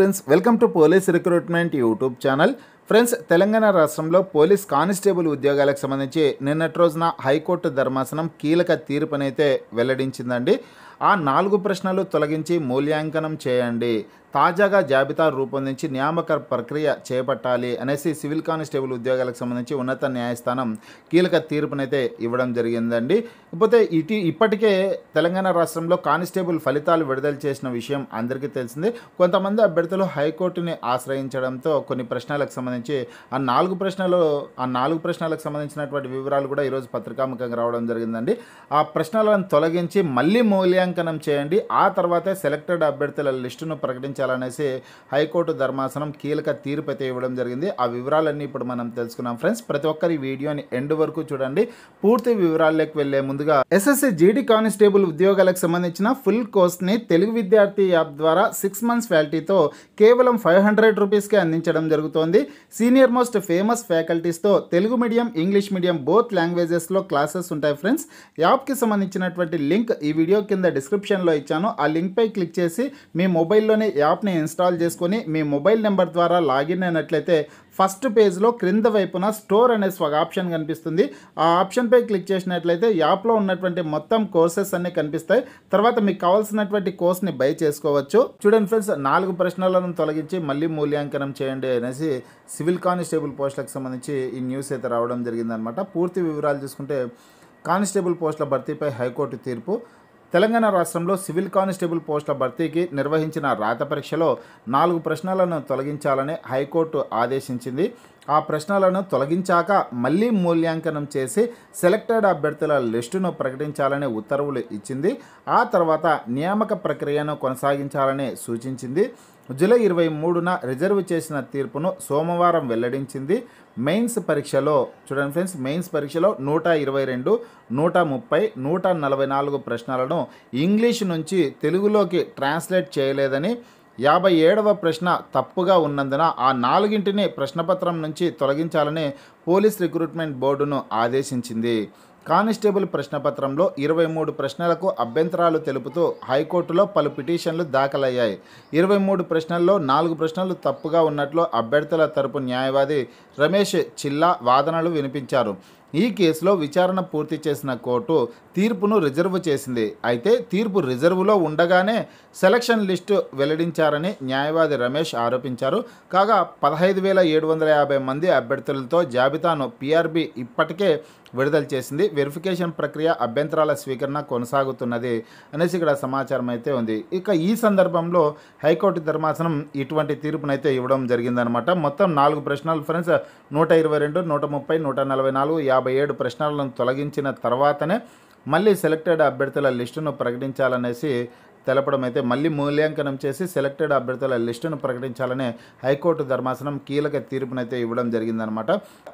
friends, welcome to Police Recruitment YouTube channel. Friends Telangana రాష్ట్రంలో police constable ఉద్యోగాలకు సంబంధించి నిన్నటి రోజున హైకోర్టు ధర్మాసనం కీలక తీర్పునైతే వెల్లడించిందండి ఆ నాలుగు ప్రశ్నలు తొలగించి మూల్యాంకనం చేయండి తాజాగా జాబితా రూపొందించి నియామక ప్రక్రియ చేపట్టాలి అనేసి సివిల్ కానిస్టేబుల్ ఉద్యోగాలకు సంబంధించి ఉన్నత న్యాయస్థానం కీలక తీర్పునైతే ఇవ్వడం జరిగిందండి ఇకపోతే ఇటు ఇప్పటికే తెలంగాణ రాష్ట్రంలో కానిస్టేబుల్ ఫలితాలు విడుదల చేసిన విషయం అందరికీ తెలిసిందే కొంతమంది అభ్యర్థులు హైకోర్టుని ఆశ్రయించడంతో కొన్ని ప్రశ్నలకు సంబంధించి సంబంధించి ఆ నాలుగు ప్రశ్నలు ఆ నాలుగు ప్రశ్నలకు సంబంధించినటువంటి వివరాలు కూడా ఈరోజు పత్రికాముఖంగా రావడం జరిగిందండి ఆ ప్రశ్నలను తొలగించి మళ్ళీ మూల్యాంకనం చేయండి ఆ తర్వాతే సెలెక్టెడ్ అభ్యర్థుల లిస్టును ప్రకటించాలనేసి హైకోర్టు ధర్మాసనం కీలక తీర్పు అయితే ఇవ్వడం జరిగింది ఆ వివరాలన్నీ ఇప్పుడు మనం తెలుసుకున్నాం ఫ్రెండ్స్ ప్రతి ఒక్కరి వీడియోని ఎండ్ వరకు చూడండి పూర్తి వివరాల్లోకి వెళ్లే ముందుగా ఎస్ఎస్సి జీడీ కానిస్టేబుల్ ఉద్యోగాలకు సంబంధించిన ఫుల్ కోర్స్ని తెలుగు విద్యార్థి యాప్ ద్వారా సిక్స్ మంత్స్ వ్యాలిటీతో కేవలం ఫైవ్ హండ్రెడ్ రూపీస్కే అందించడం జరుగుతోంది సీనియర్ మోస్ట్ ఫేమస్ ఫ్యాకల్టీస్తో Telugu medium English medium both లాంగ్వేజెస్లో క్లాసెస్ ఉంటాయి ఫ్రెండ్స్ యాప్కి సంబంధించినటువంటి లింక్ ఈ వీడియో కింద డిస్క్రిప్షన్లో ఇచ్చాను ఆ లింక్పై క్లిక్ చేసి మీ మొబైల్లోనే యాప్ని ఇన్స్టాల్ చేసుకొని మీ మొబైల్ నెంబర్ ద్వారా లాగిన్ అయినట్లయితే ఫస్ట్ పేజ్లో క్రింద వైపున స్టోర్ అనే ఒక ఆప్షన్ కనిపిస్తుంది ఆ ఆప్షన్పై క్లిక్ చేసినట్లయితే యాప్లో ఉన్నటువంటి మొత్తం కోర్సెస్ అన్నీ కనిపిస్తాయి తర్వాత మీకు కావాల్సినటువంటి కోర్స్ని బై చేసుకోవచ్చు చూడండి ఫ్రెండ్స్ నాలుగు ప్రశ్నలను తొలగించి మళ్ళీ మూల్యాంకనం చేయండి అనేసి సివిల్ కానిస్టేబుల్ పోస్టులకు సంబంధించి ఈ న్యూస్ అయితే రావడం జరిగిందనమాట పూర్తి వివరాలు చూసుకుంటే కానిస్టేబుల్ పోస్టుల భర్తీపై హైకోర్టు తీర్పు తెలంగాణ రాష్ట్రంలో సివిల్ కానిస్టేబుల్ పోస్టుల భర్తీకి నిర్వహించిన రాత పరీక్షలో నాలుగు ప్రశ్నలను తొలగించాలని హైకోర్టు ఆదేశించింది ఆ ప్రశ్నలను తొలగించాక మళ్ళీ మూల్యాంకనం చేసి సెలెక్టెడ్ అభ్యర్థుల లిస్టును ప్రకటించాలని ఉత్తర్వులు ఇచ్చింది ఆ తర్వాత నియామక ప్రక్రియను కొనసాగించాలని సూచించింది జూలై ఇరవై మూడున రిజర్వ్ చేసిన తీర్పును సోమవారం వెల్లడించింది మెయిన్స్ పరీక్షలో చూడండి ఫ్రెండ్స్ మెయిన్స్ పరీక్షలో నూట ఇరవై రెండు నూట ముప్పై నూట నలభై నాలుగు ప్రశ్నలను ఇంగ్లీష్ నుంచి తెలుగులోకి ట్రాన్స్లేట్ చేయలేదని యాభై ఏడవ ప్రశ్న తప్పుగా ఉన్నందున ఆ నాలుగింటిని ప్రశ్నపత్రం నుంచి తొలగించాలని పోలీస్ రిక్రూట్మెంట్ బోర్డును ఆదేశించింది కానిస్టేబుల్ ప్రశ్నపత్రంలో ఇరవై మూడు ప్రశ్నలకు అభ్యంతరాలు తెలుపుతూ హైకోర్టులో పలు పిటిషన్లు దాఖలయ్యాయి ఇరవై మూడు ప్రశ్నల్లో నాలుగు ప్రశ్నలు తప్పుగా ఉన్నట్లు అభ్యర్థుల తరపు న్యాయవాది రమేష్ చిల్లా వాదనలు వినిపించారు ఈ కేసులో విచారణ పూర్తి చేసిన కోర్టు తీర్పును రిజర్వ్ చేసింది అయితే తీర్పు రిజర్వులో ఉండగానే సెలక్షన్ లిస్టు వెల్లడించారని న్యాయవాది రమేష్ ఆరోపించారు కాగా పదహైదు వేల ఏడు వందల యాభై మంది అభ్యర్థులతో జాబితాను పీఆర్బీ ఇప్పటికే విడుదల చేసింది వెరిఫికేషన్ ప్రక్రియ అభ్యంతరాల స్వీకరణ కొనసాగుతున్నది అనేసి ఇక్కడ సమాచారం అయితే ఉంది ఇక ఈ సందర్భంలో హైకోర్టు ధర్మాసనం ఇటువంటి తీర్పునైతే ఇవ్వడం జరిగిందనమాట మొత్తం నాలుగు ప్రశ్నలు ఫ్రెండ్స్ నూట ఇరవై రెండు నూట ముప్పై నూట నలభై నాలుగు యాభై యాభై ఏడు ప్రశ్నలను తొలగించిన తర్వాతనే మళ్ళీ సెలెక్టెడ్ అభ్యర్థుల లిస్టును ప్రకటించాలనేసి తెలపడం అయితే మళ్ళీ మూల్యాంకనం చేసి సెలెక్టెడ్ అభ్యర్థుల లిస్టును ప్రకటించాలని హైకోర్టు ధర్మాసనం కీలక తీర్పునైతే ఇవ్వడం జరిగిందనమాట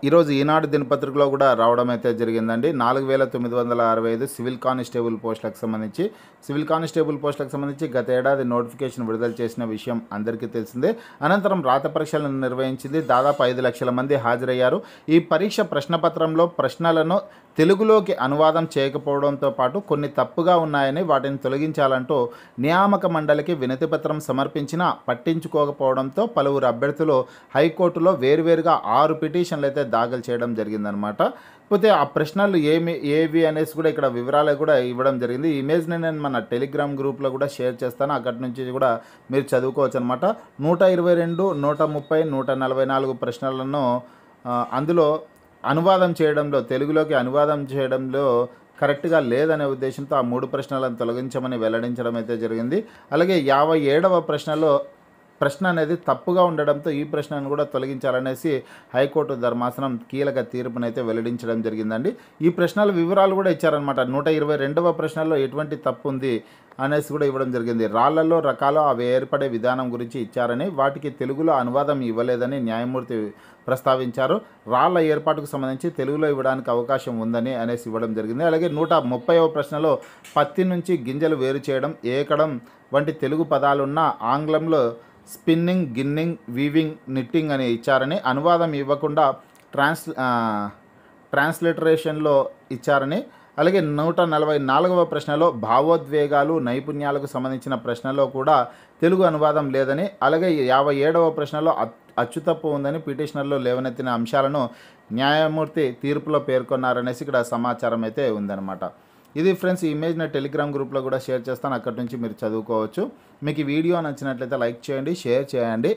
ఈరోజు ఈనాడు దినపత్రికలో కూడా రావడం అయితే జరిగిందండి నాలుగు వేల తొమ్మిది వందల అరవై ఐదు సివిల్ కానిస్టేబుల్ పోస్టులకు సంబంధించి సివిల్ కానిస్టేబుల్ పోస్టులకు సంబంధించి గత ఏడాది నోటిఫికేషన్ విడుదల చేసిన విషయం అందరికీ తెలిసిందే అనంతరం రాత పరీక్షలను నిర్వహించింది దాదాపు ఐదు లక్షల మంది హాజరయ్యారు ఈ పరీక్ష ప్రశ్నపత్రంలో ప్రశ్నలను తెలుగులోకి అనువాదం చేయకపోవడంతో పాటు కొన్ని తప్పుగా ఉన్నాయని వాటిని తొలగించాలంటూ నియామక మండలికి వినతిపత్రం సమర్పించినా పట్టించుకోకపోవడంతో పలువురు అభ్యర్థులు హైకోర్టులో వేరువేరుగా ఆరు పిటిషన్లు అయితే దాఖలు చేయడం జరిగిందనమాట పోతే ఆ ప్రశ్నలు ఏమి ఏవి అనేసి కూడా ఇక్కడ వివరాలు కూడా ఇవ్వడం జరిగింది ఇమేజ్ నేను మన టెలిగ్రామ్ గ్రూప్లో కూడా షేర్ చేస్తాను అక్కడి నుంచి కూడా మీరు చదువుకోవచ్చు అనమాట నూట ఇరవై రెండు నూట ముప్పై నూట నలభై నాలుగు ప్రశ్నలను అందులో అనువాదం చేయడంలో తెలుగులోకి అనువాదం చేయడంలో కరెక్ట్గా లేదనే ఉద్దేశంతో ఆ మూడు ప్రశ్నలను తొలగించమని వెల్లడించడం అయితే జరిగింది అలాగే యాభై ఏడవ ప్రశ్నలో ప్రశ్న అనేది తప్పుగా ఉండడంతో ఈ ప్రశ్నను కూడా తొలగించాలనేసి హైకోర్టు ధర్మాసనం కీలక తీర్పునైతే వెల్లడించడం జరిగిందండి ఈ ప్రశ్నల వివరాలు కూడా ఇచ్చారనమాట నూట ఇరవై రెండవ ప్రశ్నలో ఎటువంటి తప్పు ఉంది అనేసి కూడా ఇవ్వడం జరిగింది రాళ్లలో రకాలు అవి ఏర్పడే విధానం గురించి ఇచ్చారని వాటికి తెలుగులో అనువాదం ఇవ్వలేదని న్యాయమూర్తి ప్రస్తావించారు రాళ్ల ఏర్పాటుకు సంబంధించి తెలుగులో ఇవ్వడానికి అవకాశం ఉందని అనేసి ఇవ్వడం జరిగింది అలాగే నూట ముప్పైవ ప్రశ్నలో పత్తి నుంచి గింజలు వేరు చేయడం ఏకడం వంటి తెలుగు పదాలున్న ఆంగ్లంలో స్పిన్నింగ్ గిన్నింగ్ వీవింగ్ నిట్టింగ్ అని ఇచ్చారని అనువాదం ఇవ్వకుండా ట్రాన్స్ ట్రాన్స్లిటరేషన్లో ఇచ్చారని అలాగే నూట నలభై నాలుగవ ప్రశ్నలో భావోద్వేగాలు నైపుణ్యాలకు సంబంధించిన ప్రశ్నలో కూడా తెలుగు అనువాదం లేదని అలాగే యాభై ఏడవ ప్రశ్నలో అచ్చుతప్పు ఉందని పిటిషనర్లో లేవనెత్తిన అంశాలను న్యాయమూర్తి తీర్పులో పేర్కొన్నారనేసి ఇక్కడ సమాచారం అయితే ఉందన్నమాట ఇది ఫ్రెండ్స్ ఈ ఇమేజ్ నా టెలిగ్రామ్ గ్రూప్లో కూడా షేర్ చేస్తాను అక్కడి నుంచి మీరు చదువుకోవచ్చు మీకు ఈ వీడియో నచ్చినట్లయితే లైక్ చేయండి షేర్ చేయండి